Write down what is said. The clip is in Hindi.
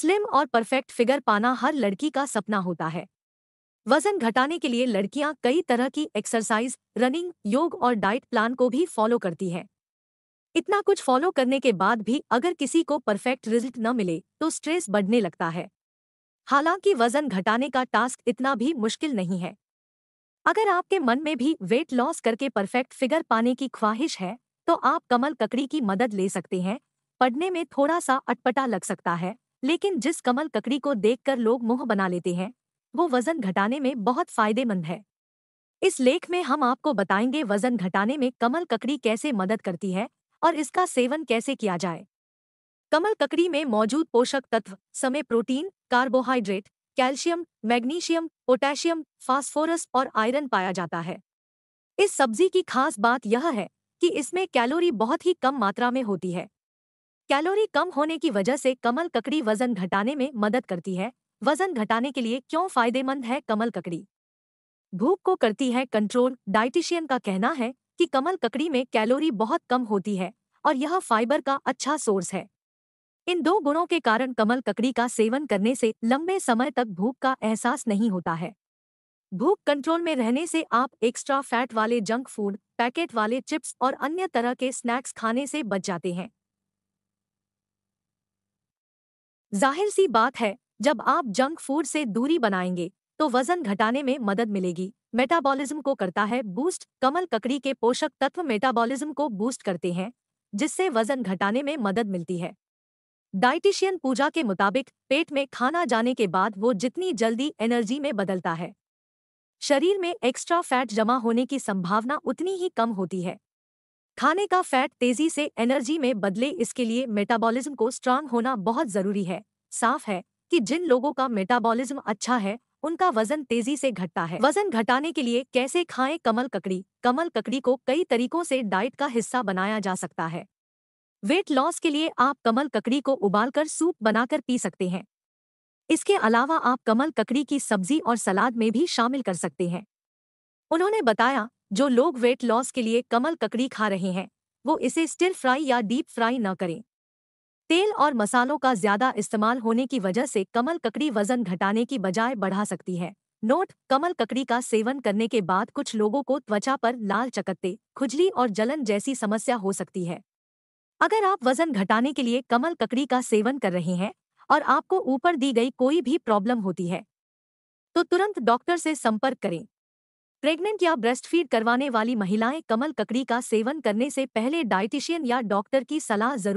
स्लिम और परफेक्ट फिगर पाना हर लड़की का सपना होता है वजन घटाने के लिए लड़कियां कई तरह की एक्सरसाइज रनिंग योग और डाइट प्लान को भी फॉलो करती हैं इतना कुछ फॉलो करने के बाद भी अगर किसी को परफेक्ट रिजल्ट न मिले तो स्ट्रेस बढ़ने लगता है हालांकि वजन घटाने का टास्क इतना भी मुश्किल नहीं है अगर आपके मन में भी वेट लॉस करके परफेक्ट फिगर पाने की ख्वाहिश है तो आप कमल ककड़ी की मदद ले सकते हैं पढ़ने में थोड़ा सा अटपटा लग सकता है लेकिन जिस कमल ककड़ी को देखकर लोग मुंह बना लेते हैं वो वजन घटाने में बहुत फायदेमंद है इस लेख में हम आपको बताएंगे वजन घटाने में कमल ककड़ी कैसे मदद करती है और इसका सेवन कैसे किया जाए कमल ककड़ी में मौजूद पोषक तत्व समय protein carbohydrate calcium magnesium potassium phosphorus और आयरन पाया जाता है इस सब्जी की खास बात यह है कि इसमें कैलोरी बहुत ही कम मात्रा में होती है कैलोरी कम होने की वजह से कमल ककड़ी वजन घटाने में मदद करती है वजन घटाने के लिए क्यों फायदेमंद है कमल ककड़ी भूख को करती है कंट्रोल डाइटिशियन का कहना है कि कमल ककड़ी में कैलोरी बहुत कम होती है और यह फाइबर का अच्छा सोर्स है इन दो गुणों के कारण कमल ककड़ी का सेवन करने से लंबे समय तक भूख का एहसास नहीं होता है भूख कंट्रोल में रहने से आप एक्स्ट्रा फैट वाले जंक फूड पैकेट वाले चिप्स और अन्य तरह के स्नैक्स खाने से बच जाते हैं जाहिर सी बात है जब आप जंक फूड से दूरी बनाएंगे तो वजन घटाने में मदद मिलेगी मेटाबॉलिज्म को करता है बूस्ट कमल ककड़ी के पोषक तत्व मेटाबॉलिज्म को बूस्ट करते हैं जिससे वजन घटाने में मदद मिलती है डाइटिशियन पूजा के मुताबिक पेट में खाना जाने के बाद वो जितनी जल्दी एनर्जी में बदलता है शरीर में एक्स्ट्रा फैट जमा होने की संभावना उतनी ही कम होती है खाने का फैट तेजी से एनर्जी में बदले इसके लिए मेटाबॉलिज्म को स्ट्रांग होना बहुत जरूरी है साफ है कि जिन लोगों का मेटाबॉलिज्म अच्छा है उनका वजन तेजी से घटता है वजन घटाने के लिए कैसे खाएं कमल ककड़ी कमल ककड़ी को कई तरीकों से डाइट का हिस्सा बनाया जा सकता है वेट लॉस के लिए आप कमल ककड़ी को उबालकर सूप बनाकर पी सकते हैं इसके अलावा आप कमल ककड़ी की सब्जी और सलाद में भी शामिल कर सकते हैं उन्होंने बताया जो लोग वेट लॉस के लिए कमल ककड़ी खा रहे हैं वो इसे स्टिर फ्राई या डीप फ्राई न करें तेल और मसालों का ज्यादा इस्तेमाल होने की वजह से कमल ककड़ी वजन घटाने की बजाय बढ़ा सकती है नोट कमल ककड़ी का सेवन करने के बाद कुछ लोगों को त्वचा पर लाल चकत्ते खुजली और जलन जैसी समस्या हो सकती है अगर आप वजन घटाने के लिए कमल ककड़ी का सेवन कर रहे हैं और आपको ऊपर दी गई कोई भी प्रॉब्लम होती है तो तुरंत डॉक्टर से संपर्क करें प्रेग्नेंट या ब्रेस्टफीड करवाने वाली महिलाएं कमल ककड़ी का सेवन करने से पहले डायटिशियन या डॉक्टर की सलाह जरूर